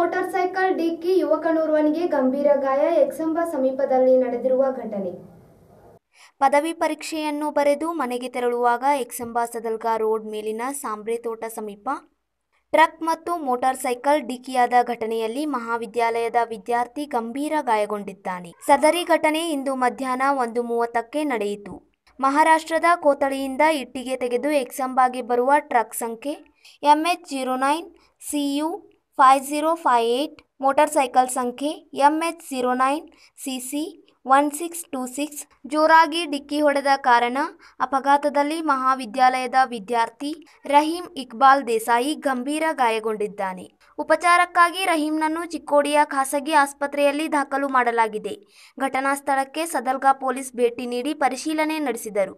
motor cycle ಡಿಕ್ಕಿ ಯುವಕನೋರ್ವನಿಗೆ ಗಂಭೀರ ಗಾಯ ಎಕ್ಸಂಬ ಸಮೀಪದಲ್ಲಿ ನಡೆದಿರುವ ಘಟನೆ ಪದವಿ ಪರೀಕ್ಷೆಯನ್ನು ಬರೆದು ಮನೆಗೆ ತೆರಳುವಾಗ ಎಕ್ಸಂಬ ಸದಲ್ಗಾ ರೋಡ್ ಮೇಲಿನ ಸಾಂಬ್ರೆ ತೋಟ ಸಮೀಪ ಟ್ರಕ್ ಮತ್ತು ಮೋಟಾರ್ ಸೈಕಲ್ ಡಿಕ್ಕಿಯಾದ ಘಟನೆಯಲ್ಲಿ ಮಹಾವಿದ್ಯಾಲಯದ ವಿದ್ಯಾರ್ಥಿ ಗಂಭೀರ ಗಾಯಗೊಂಡಿದ್ದಾನೆ ಸದರಿ ಘಟನೆ ಇಂದು ಮಧ್ಯಾಹ್ನ ಒಂದು ಮೂವತ್ತಕ್ಕೆ ನಡೆಯಿತು ಮಹಾರಾಷ್ಟ್ರದ ಕೋತಳಿಯಿಂದ ಇಟ್ಟಿಗೆ ತೆಗೆದು ಎಕ್ಸಂಬಾಗೆ ಬರುವ ಟ್ರಕ್ ಸಂಖ್ಯೆ MH zero nine CU five zero five eight motorcycle ಸಂಖ್ಯೆ M H zero nine C C one six two six ಜೋರಾಗಿ ಡಿಕ್ಕಿ ಹೊಡೆದ ಕಾರಣ ಅಪಘಾತದಲ್ಲಿ ಮಹಾವಿದ್ಯಾಲಯದ ವಿದ್ಯಾರ್ಥಿ ರಹೀಂ ಇಕ್ಬಾಲ್ ದೇಸಾಯಿ ಗಂಭೀರ ಗಾಯಗೊಂಡಿದ್ದಾನೆ ಉಪಚಾರಕ್ಕಾಗಿ ರಹೀಂನನ್ನು ಚಿಕ್ಕೋಡಿಯ ಖಾಸಗಿ ಆಸ್ಪತ್ರೆಯಲ್ಲಿ ದಾಖಲು ಮಾಡಲಾಗಿದೆ ಘಟನಾ ಸ್ಥಳಕ್ಕೆ ಸದಲ್ಗಾ ಪೊಲೀಸ್ ಭೇಟಿ ನೀಡಿ ಪರಿಶೀಲನೆ ನಡೆಸಿದರು